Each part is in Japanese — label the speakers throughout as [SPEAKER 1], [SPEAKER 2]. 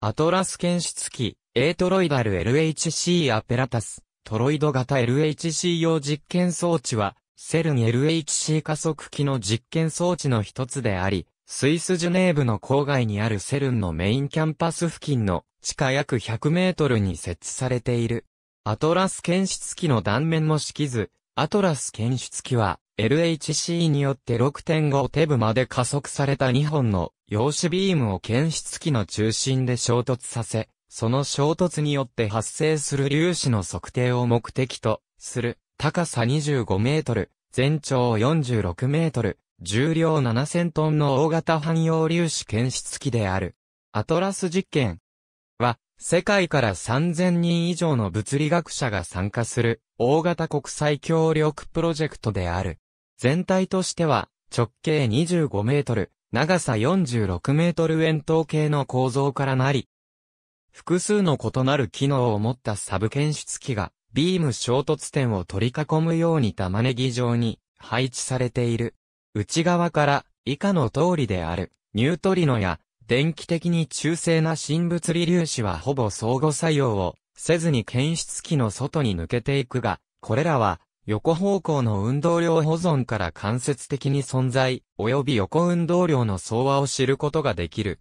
[SPEAKER 1] アトラス検出機、ートロイダル LHC アペラタス、トロイド型 LHC 用実験装置は、セルン LHC 加速器の実験装置の一つであり、スイスジュネーブの郊外にあるセルンのメインキャンパス付近の地下約100メートルに設置されている。アトラス検出機の断面も識図、アトラス検出機は LHC によって6.5テブまで加速された2本の陽子ビームを検出器の中心で衝突させ、その衝突によって発生する粒子の測定を目的とする、高さ25メートル、全長46メートル、重量7000トンの大型汎用粒子検出器である。アトラス実験は、世界から3000人以上の物理学者が参加する、大型国際協力プロジェクトである。全体としては、直径25メートル、長さ46メートル円筒形の構造からなり、複数の異なる機能を持ったサブ検出機が、ビーム衝突点を取り囲むように玉ねぎ状に配置されている。内側から以下の通りである、ニュートリノや電気的に中性な新物理粒子はほぼ相互作用をせずに検出器の外に抜けていくが、これらは横方向の運動量保存から間接的に存在、及び横運動量の相和を知ることができる。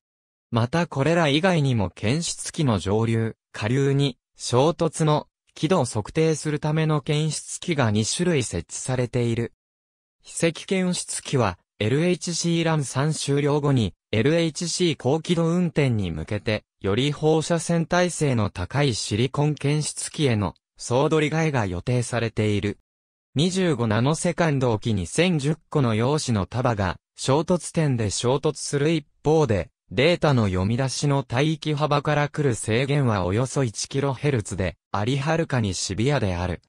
[SPEAKER 1] またこれら以外にも検出器の上流、下流に衝突の軌道を測定するための検出器が2種類設置されている。非跡検出器は LHC ラン3終了後に LHC 高軌道運転に向けてより放射線耐性の高いシリコン検出器への総取り替えが予定されている。25ナノセカンド置きに1010個の陽子の束が衝突点で衝突する一方で、データの読み出しの帯域幅から来る制限はおよそ 1kHz で、ありはるかにシビアである。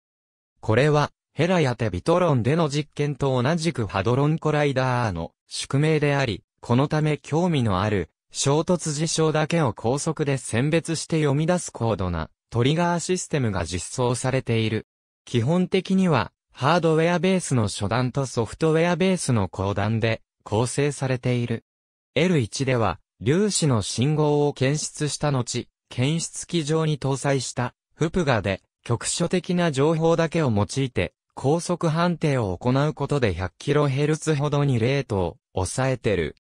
[SPEAKER 1] これは、ヘラやテビトロンでの実験と同じくハドロンコライダーの宿命であり、このため興味のある衝突事象だけを高速で選別して読み出す高度なトリガーシステムが実装されている。基本的にはハードウェアベースの初段とソフトウェアベースの後段で構成されている。L1 では、粒子の信号を検出した後、検出機上に搭載したフプガで局所的な情報だけを用いて高速判定を行うことで 100kHz ほどにレートを抑えてる。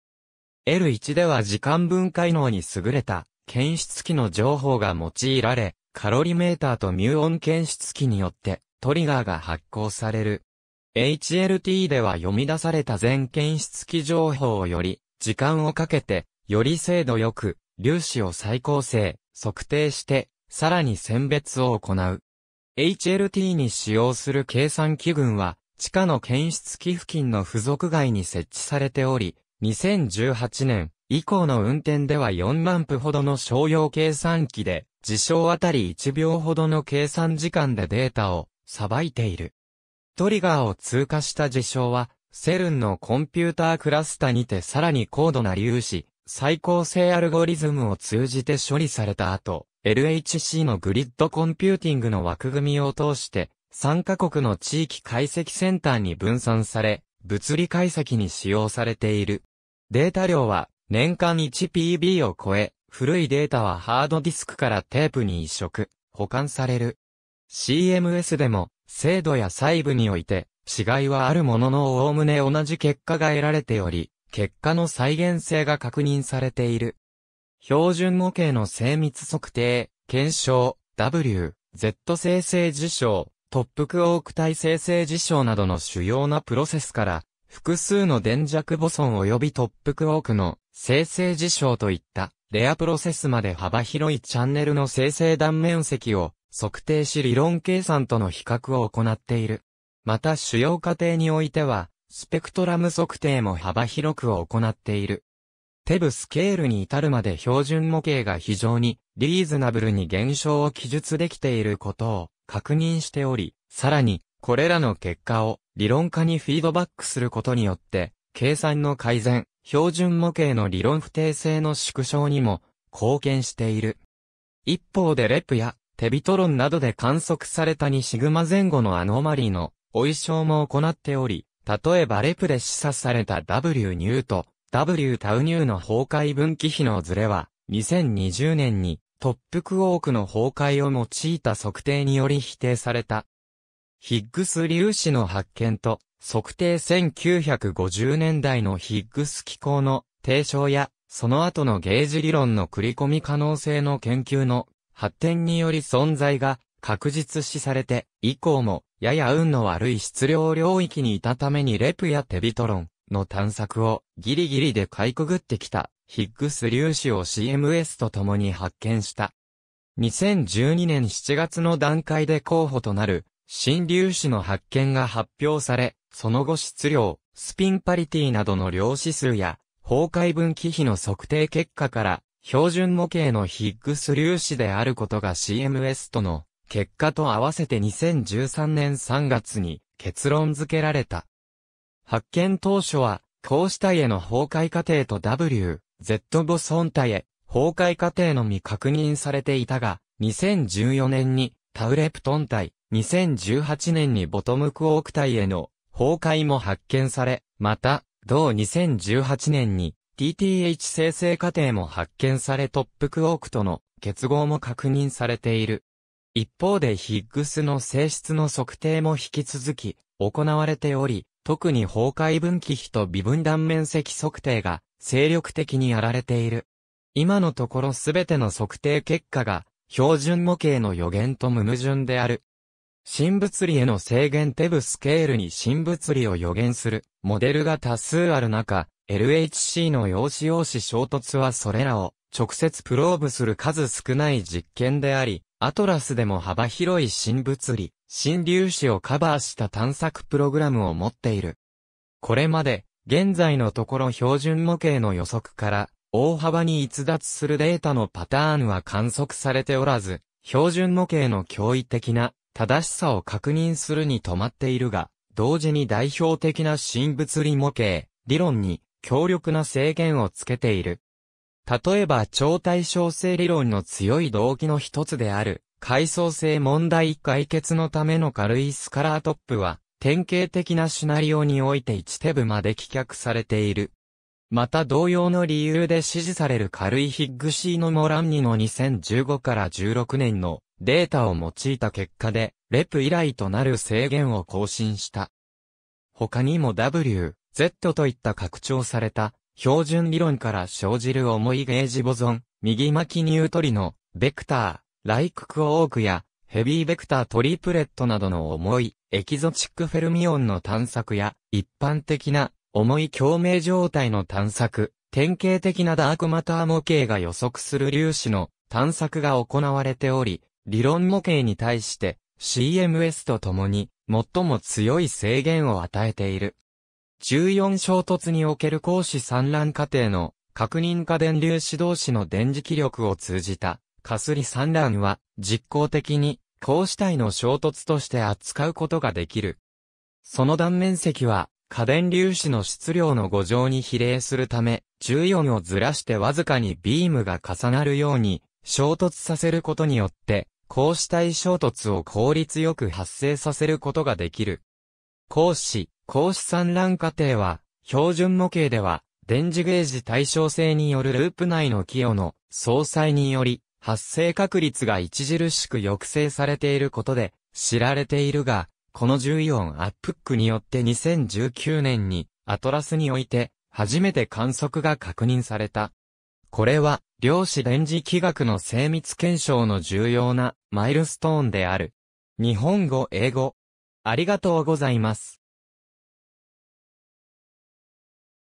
[SPEAKER 1] L1 では時間分解能に優れた検出機の情報が用いられ、カロリメーターとミューオン検出機によってトリガーが発行される。HLT では読み出された全検出機情報をより、時間をかけて、より精度よく、粒子を再構成、測定して、さらに選別を行う。HLT に使用する計算機群は、地下の検出機付近の付属外に設置されており、2018年以降の運転では4万歩ほどの商用計算機で、事象あたり1秒ほどの計算時間でデータを裁いている。トリガーを通過した事象は、セルンのコンピュータークラスタにてさらに高度な粒子、再構成アルゴリズムを通じて処理された後、LHC のグリッドコンピューティングの枠組みを通して、参カ国の地域解析センターに分散され、物理解析に使用されている。データ量は年間 1PB を超え、古いデータはハードディスクからテープに移植、保管される。CMS でも、精度や細部において、違いはあるものの、おおむね同じ結果が得られており、結果の再現性が確認されている。標準模型の精密測定、検証、W、Z 生成事象、トップクオーク体生成事象などの主要なプロセスから、複数の電弱ボソン及びトップクオークの生成事象といったレアプロセスまで幅広いチャンネルの生成断面積を測定し理論計算との比較を行っている。また主要過程においては、スペクトラム測定も幅広く行っている。テブスケールに至るまで標準模型が非常にリーズナブルに現象を記述できていることを確認しており、さらに、これらの結果を理論家にフィードバックすることによって、計算の改善、標準模型の理論不定性の縮小にも貢献している。一方でレプやテビトロンなどで観測された2シグマ前後のアノマリーの追証も行っており、例えばレプで示唆された W ニューと W タウニューの崩壊分岐比のズレは、2020年にトップクォークの崩壊を用いた測定により否定された。ヒッグス粒子の発見と、測定1950年代のヒッグス機構の提唱や、その後のゲージ理論の繰り込み可能性の研究の発展により存在が確実視されて、以降も、やや運の悪い質量領域にいたためにレプやテビトロンの探索をギリギリでかいくぐってきたヒッグス粒子を CMS と共に発見した。2012年7月の段階で候補となる新粒子の発見が発表され、その後質量、スピンパリティなどの量子数や崩壊分岐比の測定結果から標準模型のヒッグス粒子であることが CMS との結果と合わせて2013年3月に結論付けられた。発見当初は、高子体への崩壊過程と W、Z ボソン体へ崩壊過程のみ確認されていたが、2014年にタウレプトン体、2018年にボトムクオーク体への崩壊も発見され、また、同2018年に TTH 生成過程も発見されトップクォークとの結合も確認されている。一方でヒッグスの性質の測定も引き続き行われており、特に崩壊分岐比と微分断面積測定が精力的にやられている。今のところすべての測定結果が標準模型の予言と無矛盾である。新物理への制限テブスケールに新物理を予言するモデルが多数ある中、LHC の陽子陽子衝突はそれらを直接プローブする数少ない実験であり、アトラスでも幅広い新物理、新粒子をカバーした探索プログラムを持っている。これまで、現在のところ標準模型の予測から、大幅に逸脱するデータのパターンは観測されておらず、標準模型の驚異的な正しさを確認するに止まっているが、同時に代表的な新物理模型、理論に強力な制限をつけている。例えば超対称性理論の強い動機の一つである、階層性問題解決のための軽いスカラートップは、典型的なシナリオにおいて一手部まで棄却されている。また同様の理由で支持される軽いヒッグシーノ・モランニの2015から16年のデータを用いた結果で、レプ以来となる制限を更新した。他にも W、Z といった拡張された標準理論から生じる重いゲージボゾン、右巻きニュートリノ、ベクター、ライククオークやヘビーベクタートリプレットなどの重いエキゾチックフェルミオンの探索や一般的な重い共鳴状態の探索、典型的なダークマター模型が予測する粒子の探索が行われており、理論模型に対して CMS と共に最も強い制限を与えている。14衝突における光子散乱過程の確認過電流子同士の電磁気力を通じたかすり散乱は実効的に光子体の衝突として扱うことができる。その断面積は過電粒子の質量の5乗に比例するため、14をずらしてわずかにビームが重なるように衝突させることによって、光子体衝突を効率よく発生させることができる。光子、格子産卵過程は、標準模型では、電磁ゲージ対称性によるループ内の寄与の相殺により、発生確率が著しく抑制されていることで知られているが、この重4アップックによって2019年にアトラスにおいて初めて観測が確認された。これは量子電磁気学の精密検証の重要なマイルストーンである。日本語英語。ありがとうございます。